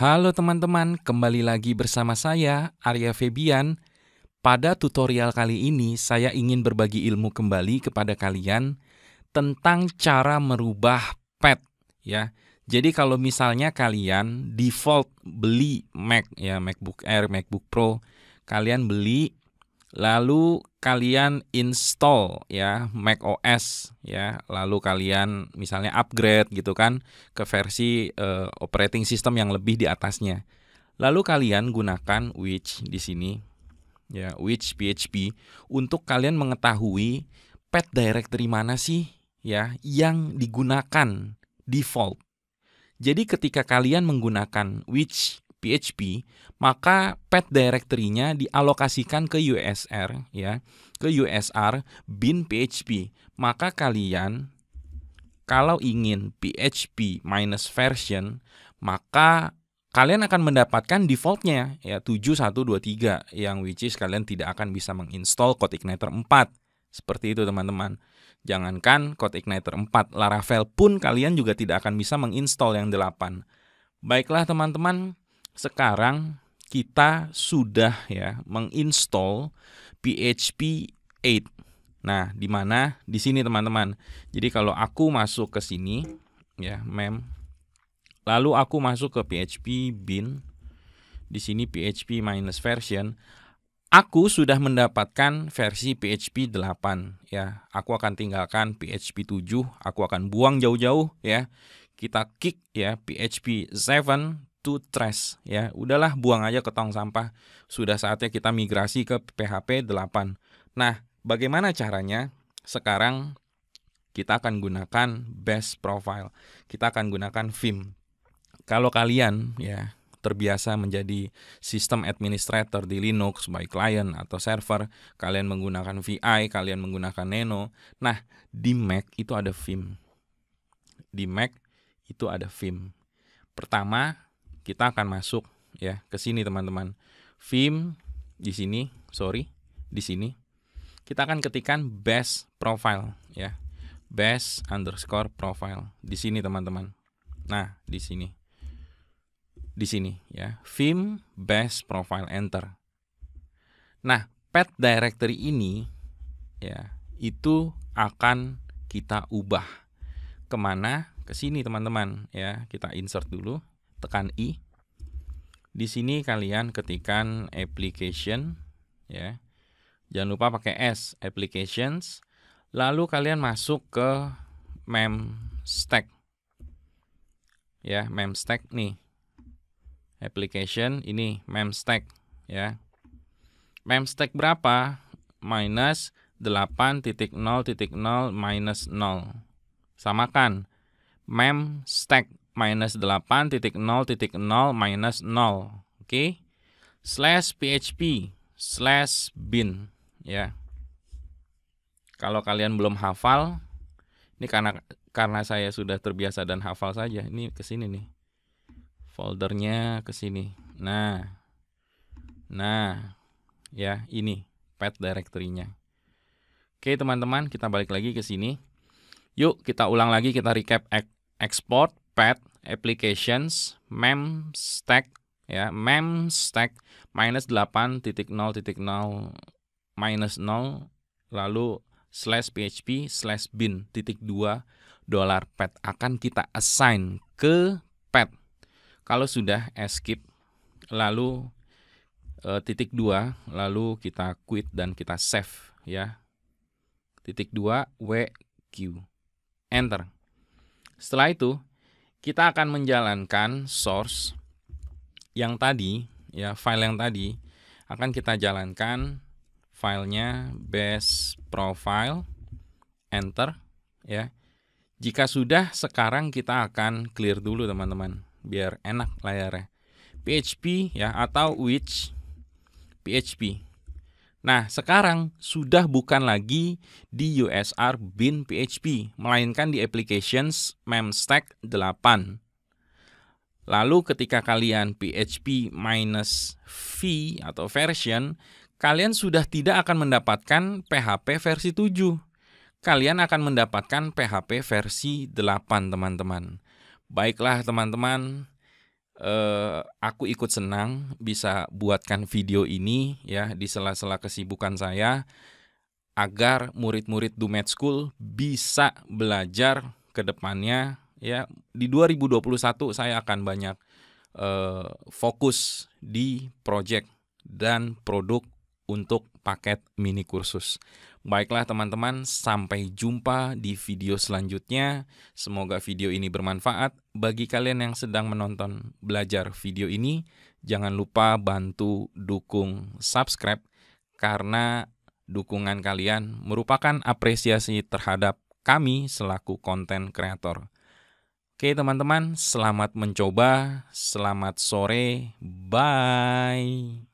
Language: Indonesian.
Halo teman-teman, kembali lagi bersama saya, Arya Febian. Pada tutorial kali ini, saya ingin berbagi ilmu kembali kepada kalian tentang cara merubah pet. Ya, jadi kalau misalnya kalian default beli Mac, ya MacBook Air, MacBook Pro, kalian beli lalu kalian install ya Mac OS ya lalu kalian misalnya upgrade gitu kan ke versi uh, operating system yang lebih di atasnya lalu kalian gunakan which di sini ya which PHP untuk kalian mengetahui pet directory mana sih ya yang digunakan default jadi ketika kalian menggunakan which PHP, maka path directory-nya dialokasikan ke USR ya, ke USR bin PHP. Maka kalian kalau ingin PHP minus version, maka kalian akan mendapatkan defaultnya ya 7123 yang which is kalian tidak akan bisa menginstall Code Igniter 4. Seperti itu teman-teman. Jangankan Code Igniter 4, Laravel pun kalian juga tidak akan bisa menginstall yang 8. Baiklah teman-teman, sekarang kita sudah ya menginstall PHP 8. Nah, di mana? Di sini teman-teman. Jadi kalau aku masuk ke sini ya, mem. Lalu aku masuk ke PHP bin. Di sini PHP minus version. Aku sudah mendapatkan versi PHP 8 ya. Aku akan tinggalkan PHP 7, aku akan buang jauh-jauh ya. Kita kick ya PHP 7, to trash ya. Udahlah buang aja ke tong sampah. Sudah saatnya kita migrasi ke PHP 8. Nah, bagaimana caranya? Sekarang kita akan gunakan best profile. Kita akan gunakan Vim. Kalau kalian ya terbiasa menjadi sistem administrator di Linux baik client atau server, kalian menggunakan VI, kalian menggunakan Nano. Nah, di Mac itu ada Vim. Di Mac itu ada Vim. Pertama, kita akan masuk ya ke sini teman-teman. Vim di sini, sorry, di sini. Kita akan ketikkan best profile ya. Best underscore profile di sini teman-teman. Nah, di sini. Di sini ya. Vim best profile enter. Nah, pet directory ini ya, itu akan kita ubah kemana ke sini teman-teman ya kita insert dulu tekan i. Di sini kalian ketikkan application ya. Jangan lupa pakai s applications. Lalu kalian masuk ke mem stack. Ya, mem stack nih. Application ini mem stack ya. Mem stack berapa? Minus 8.0.0 minus 0. Samakan mem stack minus 8.0.0 minus 0 oke slash php slash bin ya kalau kalian belum hafal ini karena karena saya sudah terbiasa dan hafal saja ini ke sini nih foldernya ke sini nah nah ya ini path directory-nya oke teman-teman kita balik lagi ke sini yuk kita ulang lagi kita recap export pet applications mem stack ya mem stack minus delapan titik titik nol nol minus nol lalu slash php slash bin titik dua dollar pet akan kita assign ke pet kalau sudah escape lalu e, titik dua lalu kita quit dan kita save ya titik 2 wq enter setelah itu kita akan menjalankan source yang tadi ya file yang tadi akan kita jalankan filenya base profile enter ya jika sudah sekarang kita akan clear dulu teman-teman biar enak layarnya PHP ya atau which PHP Nah, sekarang sudah bukan lagi di USR bin PHP, melainkan di applications memstack 8. Lalu ketika kalian PHP minus V atau version, kalian sudah tidak akan mendapatkan PHP versi 7. Kalian akan mendapatkan PHP versi 8, teman-teman. Baiklah, teman-teman, Uh, aku ikut senang bisa buatkan video ini ya di sela-sela kesibukan saya agar murid-murid Dumet School bisa belajar ke depannya ya di 2021 saya akan banyak uh, fokus di project dan produk untuk paket mini kursus. Baiklah teman-teman, sampai jumpa di video selanjutnya. Semoga video ini bermanfaat. Bagi kalian yang sedang menonton belajar video ini, jangan lupa bantu dukung subscribe karena dukungan kalian merupakan apresiasi terhadap kami selaku konten kreator. Oke teman-teman, selamat mencoba, selamat sore, bye.